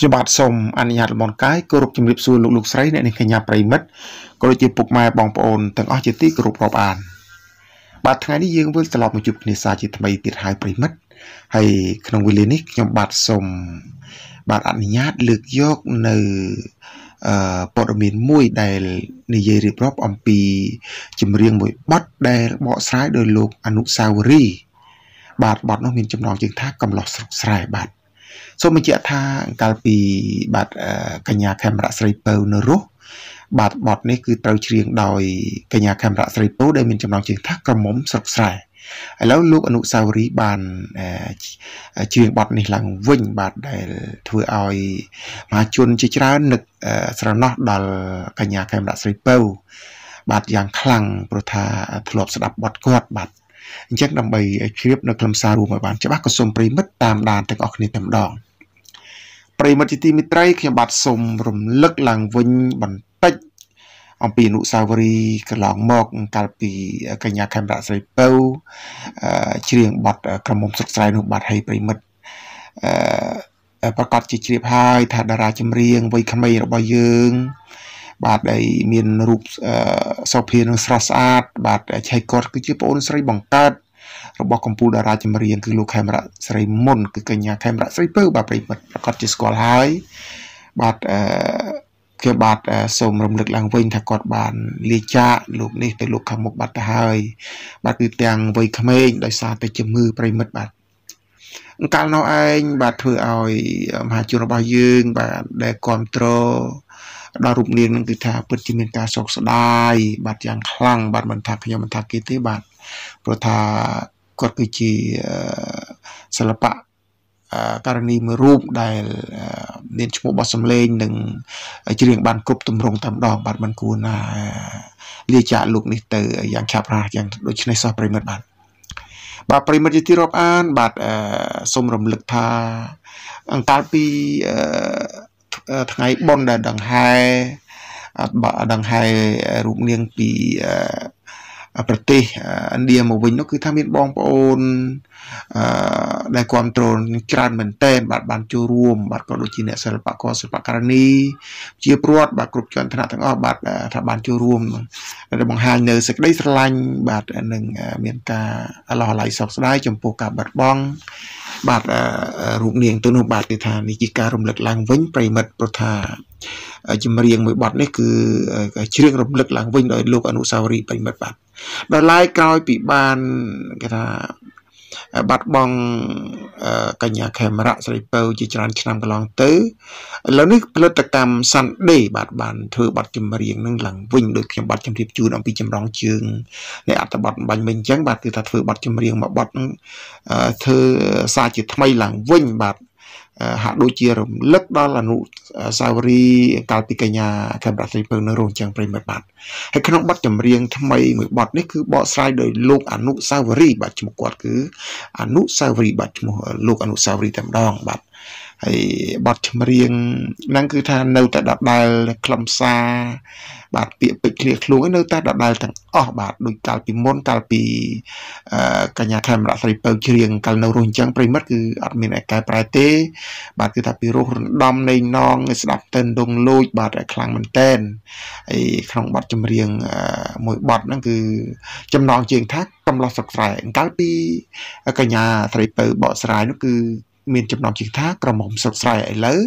ខ្ញុំបាទសូមអនុញ្ញាតលំនកាយគោរពជំរាបសួរលោកលោកស្រីអ្នកនាងកញ្ញាប្រិមិត្តក៏ដូចជាពុកម៉ែបងប្អូនទាំងអស់ជាទីគោរពរាប់អានបាទថ្ងៃនេះយើងវិលត្រឡប់មកជួបគ្នាសាជាថ្មីទៀតហើយប្រិមិត្តហើយក្នុងវេលានេះខ្ញុំបាទសូមបាទអនុញ្ញាត លើកយកនៅអឺព័ត៌មានមួយដែលនិយាយរៀបរាប់អំពីចម្រៀងមួយបទដែលបកស្រាយដោយលោក អនុសាវរីយ៍បាទបទនោះមានចំណងជើងថាកំឡោះស្រុកស្រែបាទសូមបញ្ជាក់ថាកាលពីបាទកញ្ញាខេមរៈស្រីពៅនៅរស់បាទបទនេះគឺត្រូវច្រៀងដោយកញ្ញាខេមរៈស្រីពៅដែលមានចំណងជើងថាក្រមុំស្រុកស្រែឥឡូវលោកអនុសាវរីយ៍បានច្រៀងបទនេះឡើងវិញបាទដែលធ្វើឲ្យមហាជនជាច្រើននឹកស្រណោះដល់កញ្ញាខេមរៈស្រីពៅបាទយ៉ាងខ្លាំងព្រោះថាធ្លាប់ស្ដាប់បទគាត់បាទអញ្ចឹងដើម្បីជ្រាបនៅខ្លឹមសាររួមឲ្យបានច្បាស់ក៏សូមប្រិមិត្តតាមដានទាំងអស់គ្នាតែម្ដងប្រិមិត្តជាទីមិត្តរីខ្ញុំបាទសូមរំលឹកឡើងវិញបន្តិច អំពីអនុសាវរីយ៍កន្លងមកកាលពីកញ្ញាខេមរៈស្រីពៅច្រៀងបទក្រមុំសុខស្រ័យនោះបាទឲ្យប្រិមិត្តអឺប្រកាសជាជ្រាបហើយថាតារាចម្រៀងវ័យក្មេងរបស់យើងបាទហើយមានរូបសុភានឹងស្រស់ស្អាតបាទឆៃគាត់គឺជាប្អូនស្រីបង្កើតរបស់កម្ពុជាតារាចម្រៀងគឺលោកខេមរៈស្រីមុនគឺកញ្ញាខេមរៈស្រីពើបាទប្រិមិត្តប្រកាសជាស្គាល់ហើយបាទអឺខ្ញុំបាទសូមរំលឹកឡើងវិញ ថាគាត់បានលាចាកលោកនេះទៅលោកខាងមុខបាត់ទៅហើយ បាទគឺទាំងវ័យក្មេងដោយសារតែជំងឺប្រិមិត្តបាទអង្កលនោះឯងបាទធ្វើឲ្យមហាជនរបស់យើង បាទដែលគ្រប់គ្រងដល់រូបនាងនឹងគឺថាពិតជាមានការសោកស្ដាយបាទយ៉ាងខ្លាំងបាទមិនថាខ្ញុំមិនថាគេទេបាទព្រោះថាគាត់គឺជាសិល្បៈករណីមួយរូបដែលមានឈ្មោះបទសម្លេងនិងច្រៀងបានគ្រប់ទម្រង់តែម្ដងបាទមិនគួរណា លាចាកលោក នេះទៅយ៉ាងឆាប់រហ័សយ៉ាងដូចនេះសោះប្រិមិត្តបាទបាទប្រិមិត្តជាទីរាប់អានបាទសូមរំលឹកថាអង្កាលពីថ្ងៃបុណ្យដែលដង្ហែដង្ហែរូបនាងពីប្រទេសឥណ្ឌាមកវិញនោះគឺថាមានបងប្អូនអឺដែលគ្រប់គ្រងច្រើនមែនទែនបាទបានចូលរួមបាទក៏ដូចជាអ្នកសិល្បករសិល្បករនី ជាព្រាត់បាទគ្រប់ជាន់ថ្នាក់ទាំងអស់បាទថាបានចូលរួមដើម្បីបង្ហាញនៅសេចក្តីស្រឡាញ់បាទនឹងមានការអឡោះឡៃសោកស្ដាយចំពោះការបាត់បង់បាទរូបនាង ទៅនោះបាទគេថានេះជាការរំលឹកឡើងវិញប្រិមិត្តព្រោះថាចម្រៀងមួយបទនេះគឺជ្រៀងរំលឹកឡើងវិញដោយលោក អនុសាវរីយ៍ប្រិមិត្តបាទដល់ឡាយក្រោយពីបានគេថាបាត់បង់កញ្ញាខេមរៈស្រីពៅជាច្រើន ឆ្នាំកន្លងទៅឥឡូវនេះផលិតកម្មសាន់ដេបាទបានធ្វើបទចម្រៀងនឹងឡើងវិញដោយខ្ញុំបាទជម្រាបជូនអំពីចម្រងជើងនៃអត្ថបទបាញ់មិញអញ្ចឹងបាទគឺថាធ្វើបទចម្រៀងមួយបទធ្វើសារជាថ្មីឡើងវិញបាទហាក់ដូចជារំលឹកដល់អនុសាវរីយ៍កាលពីកញ្ញាខេមរៈស្រីពៅនៅរោងចក្រប្រិមត្តបាទហើយក្នុងបទចម្រៀងថ្មីមួយបទនេះគឺបកស្រាយដោយលោកអនុសាវរីយ៍បាទឈ្មោះគាត់គឺ អនុសាវរីយ៍បាទឈ្មោះលោកអនុសាវរីយ៍តែម្ដងបាទហើយបទចម្រៀងហ្នឹងគឺថានៅតែដដែលខ្លឹមសារបាទពាក្យពេចន៍ឃ្លាខ្លួននៅតែដដែលទាំងអស់បាទដូចកាលពីមុនកាលពីកញ្ញាខេមរៈស្រីពៅច្រៀងកាលនៅរស់អញ្ចឹងប្រិមិត្តគឺអត់មានឯកែប្រែទេ បាទគឺថាពីរស់រំដំនៃនងស្ដាប់ទៅដងលូចបាទខ្លាំងមែនតែនហើយក្នុងបទចម្រៀងមួយបទហ្នឹងគឺ ចំណងជាងថាកំឡោះសកស្រែកាលពីកញ្ញាស្រីពៅបកស្រាយនោះគឺមានចំណត់ជាថាក្រមុំស្រុកស្រែឥឡូវ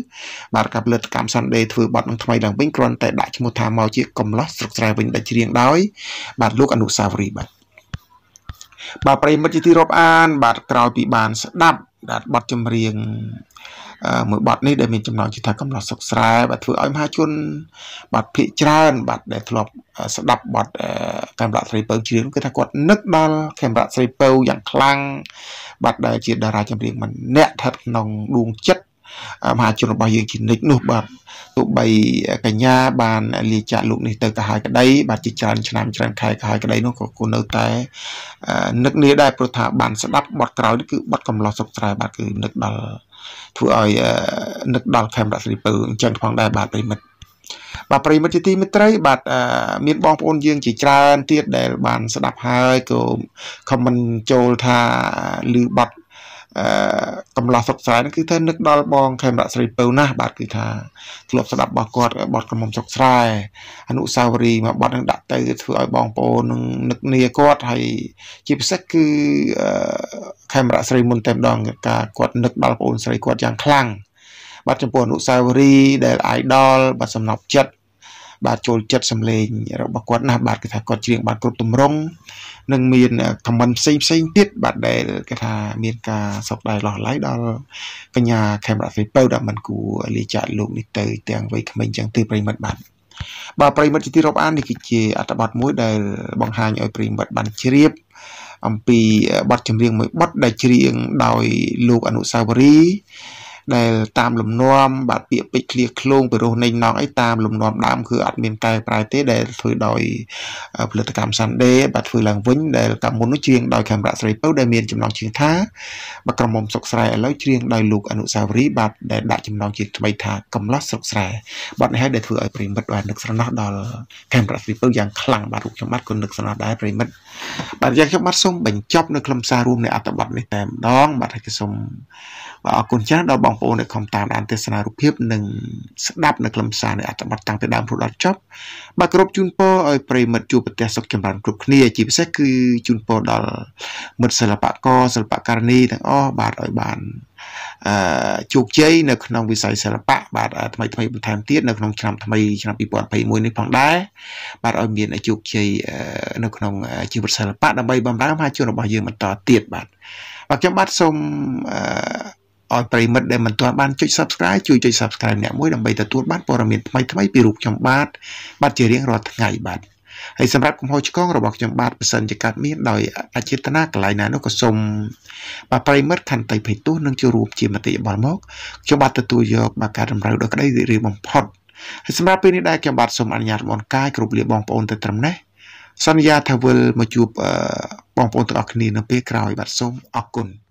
បាទកាប់លិតកម្មសាន់ដេធ្វើបត់នឹងថ្មីឡើងវិញគ្រាន់តែដាក់ឈ្មោះថាមកជាកំឡោះស្រុកស្រែវិញដែលច្រៀងដោយបាទលោកអនុសាវរីយ៍បាទបាទប្រិមិត្តជាទីរាប់អាន បាទក្រោយពីបានស្ដាប់បាទបទចម្រៀងមួយបទនេះដែលមានចំណងជើងថាកំឡោះសុកស្រែបាទធ្វើឲ្យមហាជនបាទភាកច្រើន បាទដែលធ្លាប់ស្ដាប់បទកាមរៈស្រីពៅច្រៀងគឺថាគាត់នឹកដល់កាមរៈស្រីពៅយ៉ាងខ្លាំងបាទដែលជាតារាចម្រៀងម្នាក់ស្ថិតក្នុងដួងចិត្តមហាជនរបស់យើងជានិច្ចនោះបាទទោះបីកញ្ញា បានលាចាកលោកនេះទៅក៏ហើយក្តី បាទជាច្រើនឆ្នាំច្រើនខែក៏ហើយក្តីនោះក៏គូនៅតែនឹកនាដែរព្រោះថាបានស្ដាប់បទក្រោយនេះគឺបទកំឡោះសុកស្រែបាទគឺនឹកដល់ធ្វើឲ្យនឹកដល់ខេមរៈស្រីពើអញ្ចឹងផងដែរបាទប្រិមិត្តបាទប្រិមិត្តជាទីមេត្រី បាទមានបងប្អូនយើងជាច្រើនទៀតដែលបាន ស្ដាប់ហើយក៏ខមមិនចូលថាឮបាត់អឺកំឡោះសុកស្រែហ្នឹងគឺថានឹកដល់បងខេមរៈស្រីពៅណាស់បាទគឺថាធ្លាប់ស្ដាប់របស់គាត់បទក្រមុំសុកស្រែអនុសាវរីយ៍មួយបទហ្នឹងដាក់ទៅធ្វើឲ្យបងប្អូននឹងនឹកនាគាត់ហើយជាពិសេសគឺខេមរៈស្រីមុនតែម្ដងការគាត់នឹកដល់បងប្អូនស្រីគាត់យ៉ាងខ្លាំងបាទចំពោះអនុសាវរីយ៍ដែល idol បាទសំណប់ចិត្តបាទចូលចិត្តសំឡេង របស់គាត់ណាស់បាទគេថាគាត់ច្រៀងបានគ្រប់ទម្រង់និងមានខមមិនផ្សេងផ្សេងទៀតបាទដែលគេថាមានការសោកដែរលោះឡៃដល់កញ្ញាខេមរៈហ្វេពៅដែលមិនគួរលាចាក់លោកនេះទៅទាំងវ័យក្មេងចឹងទេប្រិមិត្តបាទបាទប្រិមិត្តជាទីរាប់អាននេះគឺជាអត្ថបទមួយដែលបង្ហាញឲ្យប្រិមិត្តបានជ្រាប អំពីបទចម្រៀងមួយបទដែលច្រៀងដោយលោកអនុសាវរីយ៍ដែលតាមលំនាំបាទពាក្យពេចន៍ឃ្លៀសឃ្លោងពីរសនៃណងអីតាមលំនាំដើមគឺអត់មានកែប្រែទេដែលធ្វើដោយផលិតកម្ម Sunday បាទធ្វើឡើងវិញដែលកម្មមុននោះច្រៀងដោយខេមរៈស្រីពៅដែលមានចំណងជើងថាបាទក្រុមមុំស្រុកស្រែឥឡូវច្រៀងដោយលោកអនុសាវរីយ៍បាទដែលដាក់ចំណងជើងថ្មីថាកំឡោះស្រុកស្រែបាទនេះហើយដែលធ្វើឲ្យប្រិមិត្តបាននឹកស្រណោះដល់ខេមរៈស្រីពៅយ៉ាងខ្លាំងបាទរូបខ្ញុំបាទក៏នឹកស្រណោះដែរប្រិមិត្តបាទយ៉ាងខ្ញុំបាទសូមបញ្ចប់នៅក្នុងសាររួមនៃអត្ថបទនេះតែម្ដង បាទហើយសូមបាទអរគុណច្រើនដល់បងបងប្អូនដែលខំតាមដានទស្សនារូបភាពនិងស្ដាប់នៅខ្លឹមសារនៃអត្ថបទតាំងពីដើមរហូតដល់ចប់បាទគោរពជូនពរឲ្យប្រិមិត្តជួបប្រទះសុខចម្រើនគ្រប់គ្នា ជាពិសេសគឺជូនពរដល់មិត្តសិល្បករសិល្បករនីទាំងអស់បាទឲ្យបានអឺជោគជ័យនៅក្នុងវិស័យសិល្បៈបាទថ្មីថ្មីបន្ថែមទៀតនៅក្នុងឆ្នាំថ្មីឆ្នាំ2021នេះផងដែរបាទឲ្យមានជោគជ័យនៅក្នុងជីវិតសិល្បៈដើម្បីបំរើមហាជនរបស់យើងបន្តទៀតបាទបាទខ្ញុំបាទសូមអឺឲ្យប្រិមិត្តដែលមិនទាន់បានចុច Subscribe ជួយចុច Subscribe អ្នកមួយដើម្បីទទួល បានព័ត៌មានថ្មីៗពីរូបខ្ញុំបាទបាទជារៀងរាល់ថ្ងៃបាទហើយសម្រាប់កំហុសឆ្គងរបស់ខ្ញុំ បាទបើសិនជាកើតមានដោយអចេតនាកន្លែងណានោះក៏សូមបាទប្រិមិត្តខន្តីភ័យទោសនឹងចូលរួមជាមតិយោបល់មកខ្ញុំបាទទទួលយកបាទការរំរើដោយក្តីរីករាយបំផុតហើយសម្រាប់ពេលនេះដែរខ្ញុំបាទសូមអនុញ្ញាតរំលងកាយគ្រប់លាបងប្អូនទៅត្រឹមនេះសន្យាថាវិលមកជួបបងប្អូនទាំងអស់គ្នានៅពេលក្រោយ បាទសូមអរគុណ